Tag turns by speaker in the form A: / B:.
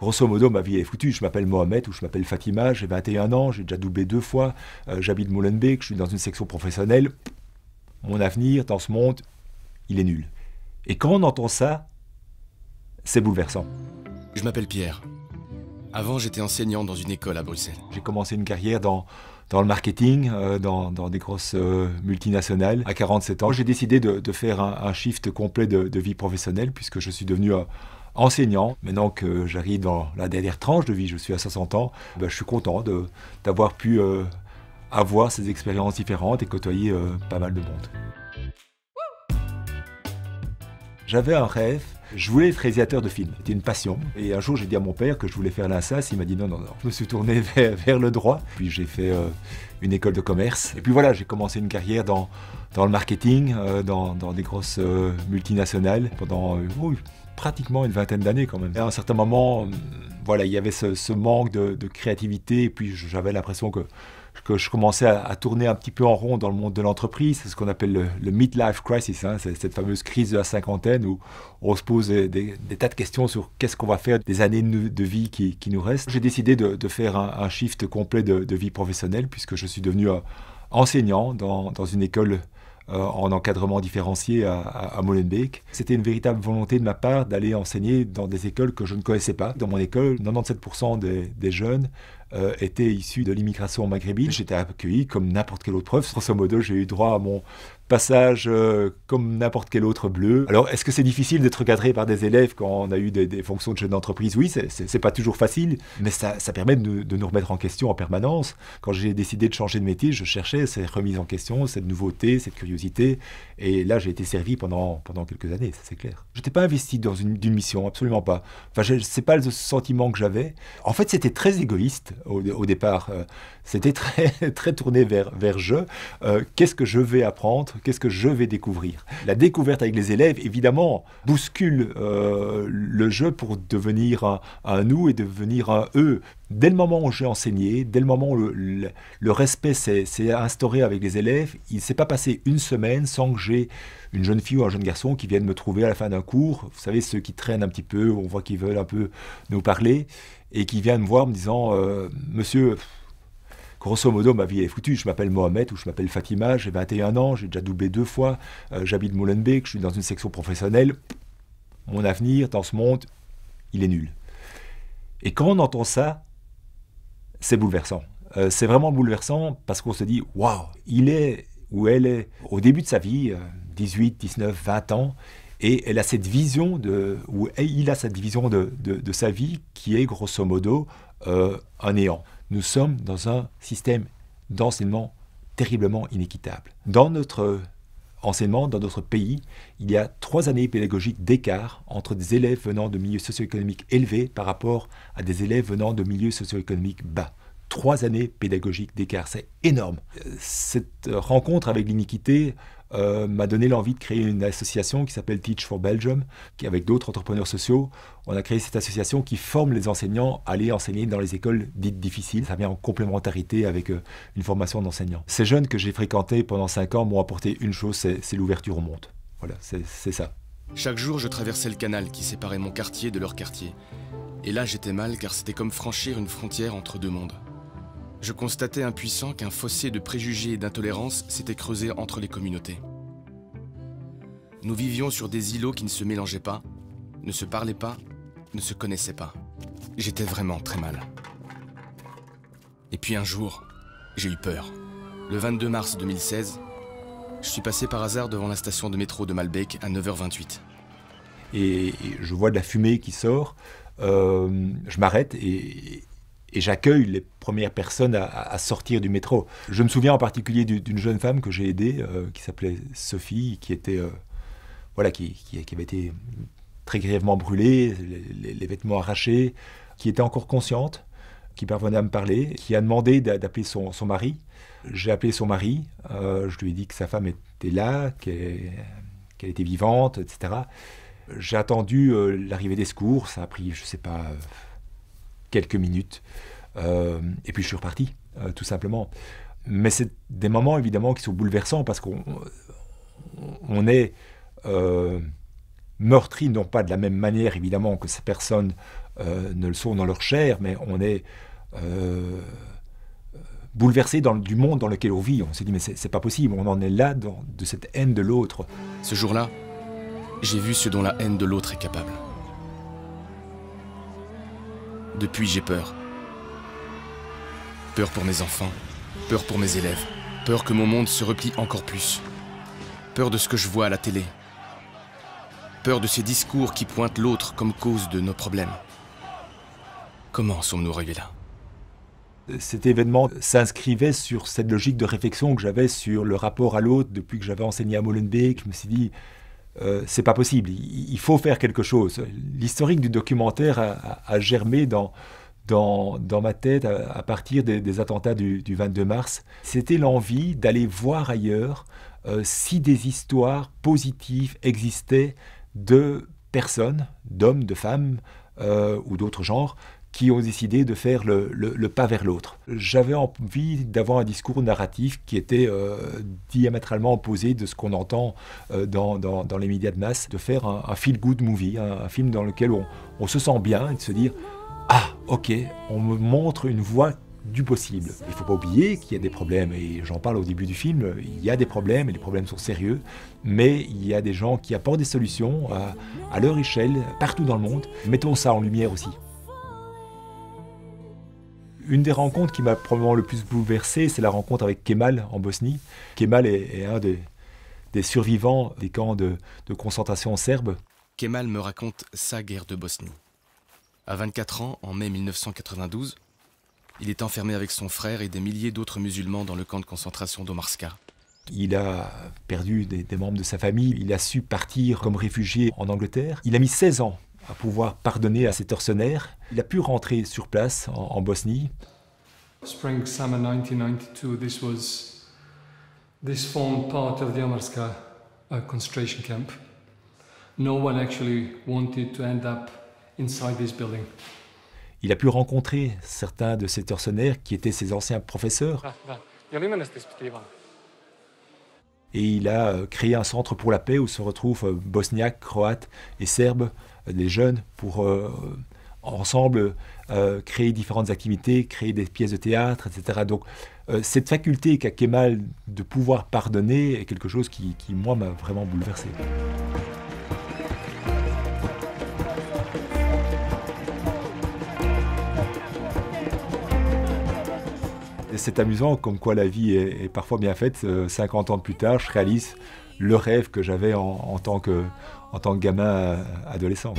A: Grosso modo, ma vie est foutue. Je m'appelle Mohamed ou je m'appelle Fatima, j'ai 21 ans, j'ai déjà doublé deux fois, euh, j'habite Molenbeek, je suis dans une section professionnelle. Mon avenir dans ce monde, il est nul. Et quand on entend ça, c'est bouleversant. Je m'appelle Pierre. Avant, j'étais enseignant dans une école à Bruxelles. J'ai commencé une carrière dans, dans le marketing, euh, dans, des grosses euh, multinationales. À 47 ans, j'ai décidé de, faire un, shift complet de, de, vie professionnelle puisque je suis devenu enseignant. Maintenant que j'arrive dans la dernière tranche de vie, je suis à 60 ans, ben, je suis content d'avoir pu euh, avoir ces expériences différentes et côtoyer euh, pas mal de monde. J'avais un rêve, je voulais être réalisateur de films, c'était une passion. Et un jour j'ai dit à mon père que je voulais faire l'INSAS, il m'a dit non, non, non. Je me suis tourné vers, le droit, puis j'ai fait euh, une école de commerce. Et puis voilà, j'ai commencé une carrière dans, dans le marketing, dans, dans, des grosses multinationales pendant pratiquement une vingtaine d'années quand même. à un certain moment, voilà, il y avait ce, manque de, créativité, et puis j'avais l'impression que, je commençais à, tourner un petit peu en rond dans le monde de l'entreprise, c'est ce qu'on appelle le, midlife crisis, hein. c'est cette fameuse crise de la cinquantaine où on se pose des, tas de questions sur qu'est-ce qu'on va faire des années de, vie qui, nous restent. J'ai décidé de, faire un, shift complet de, vie professionnelle puisque je suis devenu euh, enseignant dans, dans une école euh, en encadrement différencié à, Molenbeek. C'était une véritable volonté de ma part d'aller enseigner dans des écoles que je ne connaissais pas. Dans mon école, 97% des jeunes euh, était issu de l'immigration maghrébine. J'étais accueilli comme n'importe quelle autre preuve. Grosso modo, j'ai eu droit à mon passage euh, comme n'importe quel autre bleu. Alors, est-ce que c'est difficile d'être cadré par des élèves quand on a eu des, fonctions de chef d'entreprise Oui, c'est pas toujours facile, mais ça, permet de, nous remettre en question en permanence. Quand j'ai décidé de changer de métier, je cherchais cette remise en question, cette nouveauté, cette curiosité, et là, j'ai été servi pendant, pendant quelques années, ça c'est clair. Je n'étais pas investi dans une, mission, absolument pas. Enfin, n'est pas le sentiment que j'avais. En fait, c'était très égoïste au, départ, euh, c'était très, très tourné vers, vers je. Euh, qu'est-ce que je vais apprendre Qu'est-ce que je vais découvrir La découverte avec les élèves, évidemment, bouscule euh, le jeu pour devenir un, nous et devenir un eux dès le moment où j'ai enseigné, dès le moment où le, respect s'est instauré avec les élèves, il ne s'est pas passé une semaine sans que j'ai une jeune fille ou un jeune garçon qui viennent me trouver à la fin d'un cours. Vous savez, ceux qui traînent un petit peu, on voit qu'ils veulent un peu nous parler et qui vient me voir me disant euh, Monsieur, grosso modo, ma vie est foutue. Je m'appelle Mohamed ou je m'appelle Fatima, j'ai 21 ans, j'ai déjà doublé deux fois, euh, j'habite Molenbeek, je suis dans une section professionnelle. Mon avenir dans ce monde, il est nul. Et quand on entend ça, c'est bouleversant. Euh, c'est vraiment bouleversant parce qu'on se dit Waouh, il est ou elle est au début de sa vie, 18, 19, 20 ans, et elle a cette vision de, ou il a cette vision de, de, sa vie qui est grosso modo euh, un néant. Nous sommes dans un système d'enseignement terriblement inéquitable. Dans notre enseignement, dans notre pays, il y a trois années pédagogiques d'écart entre des élèves venant de milieux socio-économiques élevés par rapport à des élèves venant de milieux socio-économiques bas. Trois années pédagogiques d'écart, c'est énorme. Cette rencontre avec l'iniquité euh, m'a donné l'envie de créer une association qui s'appelle Teach for Belgium, qui avec d'autres entrepreneurs sociaux, on a créé cette association qui forme les enseignants à aller enseigner dans les écoles dites difficiles. Ça vient en complémentarité avec euh, une formation d'enseignants. Ces jeunes que j'ai fréquentés pendant 5 ans m'ont apporté une chose, c'est l'ouverture au monde. Voilà, c'est ça.
B: Chaque jour, je traversais le canal qui séparait mon quartier de leur quartier. Et là, j'étais mal car c'était comme franchir une frontière entre deux mondes. Je constatais impuissant qu'un fossé de préjugés et d'intolérance s'était creusé entre les communautés. Nous vivions sur des îlots qui ne se mélangeaient pas, ne se parlaient pas, ne se connaissaient pas. J'étais vraiment très mal. Et puis un jour, j'ai eu peur. Le 22 mars 2016, je suis passé par hasard devant la station de métro de Malbec à
A: 9h28. Et je vois de la fumée qui sort. Euh, je m'arrête et, et j'accueille les premières personnes à, sortir du métro. Je me souviens en particulier d'une jeune femme que j'ai aidée, euh, qui s'appelait Sophie, qui était euh, voilà, qui, qui, avait été très grièvement brûlée, les, vêtements arrachés, qui était encore consciente, qui parvenait à me parler, qui a demandé d'appeler son, mari. J'ai appelé son mari, euh, je lui ai dit que sa femme était là, qu'elle était vivante, etc. J'ai attendu l'arrivée des secours, ça a pris, je sais pas quelques minutes. Euh, et puis je suis reparti, euh, tout simplement. Mais c'est des moments évidemment qui sont bouleversants parce qu'on on est euh, meurtri, non pas de la même manière évidemment que ces personnes ne le sont dans leur chair, mais on est bouleversé dans, du monde dans lequel on vit. On s'est dit, mais c'est pas possible, on en est là dans, de cette haine de l'autre. Ce jour-là, j'ai vu ce dont la haine de l'autre est capable.
B: Depuis, j'ai peur. Peur pour mes enfants, peur pour mes élèves, peur que mon monde se replie encore plus, peur de ce que je vois à la télé, peur de ces discours qui pointent l'autre comme cause de nos problèmes.
A: Comment sommes-nous arrivés là cet événement s'inscrivait sur cette logique de réflexion que j'avais sur le rapport à l'autre depuis que j'avais enseigné à Molenbeek. Je me suis dit, euh, c'est pas possible. Il, faut faire quelque chose. L'historique du documentaire a, germé dans, dans, ma tête à, partir des, attentats du, 22 mars. C'était l'envie d'aller voir ailleurs euh, si des histoires positives existaient de personnes, d'hommes, de femmes euh, ou d'autres genres qui ont décidé de faire le, pas vers l'autre. J'avais envie d'avoir un discours narratif qui était euh, diamétralement opposé de ce qu'on entend euh, dans, les médias de masse, de faire un, feel-good movie, un, film dans lequel on, se sent bien et de se dire Ah, ok, on me montre une voie du possible. Il ne faut pas oublier qu'il y a des problèmes, et j'en parle au début du film, il y a des problèmes, et les problèmes sont sérieux, mais il y a des gens qui apportent des solutions à leur échelle, partout dans le monde. Mettons ça en lumière aussi. Une des rencontres qui m'a probablement le plus bouleversé, c'est la rencontre avec Kemal en Bosnie. Kemal est, un des, survivants des camps de, concentration serbes.
B: Kemal me raconte sa guerre de Bosnie. À 24 ans, en mai 1992, il est enfermé avec son frère et des milliers d'autres musulmans dans le camp de
A: concentration d'Omarska. Il a perdu des, membres de sa famille, il a su partir comme réfugié en Angleterre. Il a mis 16 ans à pouvoir pardonner à ses tortionnaires. Il a pu rentrer sur place en, en Bosnie.
B: Spring summer 1992, this was this formed part of the Amarska uh, concentration camp. No one actually wanted to end up inside this building.
A: Il a pu rencontrer certains de ses tortionnaires qui étaient ses anciens professeurs et il a euh, créé un centre pour la paix où se retrouvent euh, bosniaques, croates et serbes, euh, des jeunes, pour ensemble créer différentes activités, créer des pièces de théâtre, etc. Donc cette faculté qu'a Kemal de pouvoir pardonner est quelque chose qui, qui moi, m'a vraiment bouleversé. c'est amusant comme quoi la vie est, parfois bien faite. 50 euh, ans plus tard, je réalise le rêve que j'avais en tant que gamin euh, adolescent.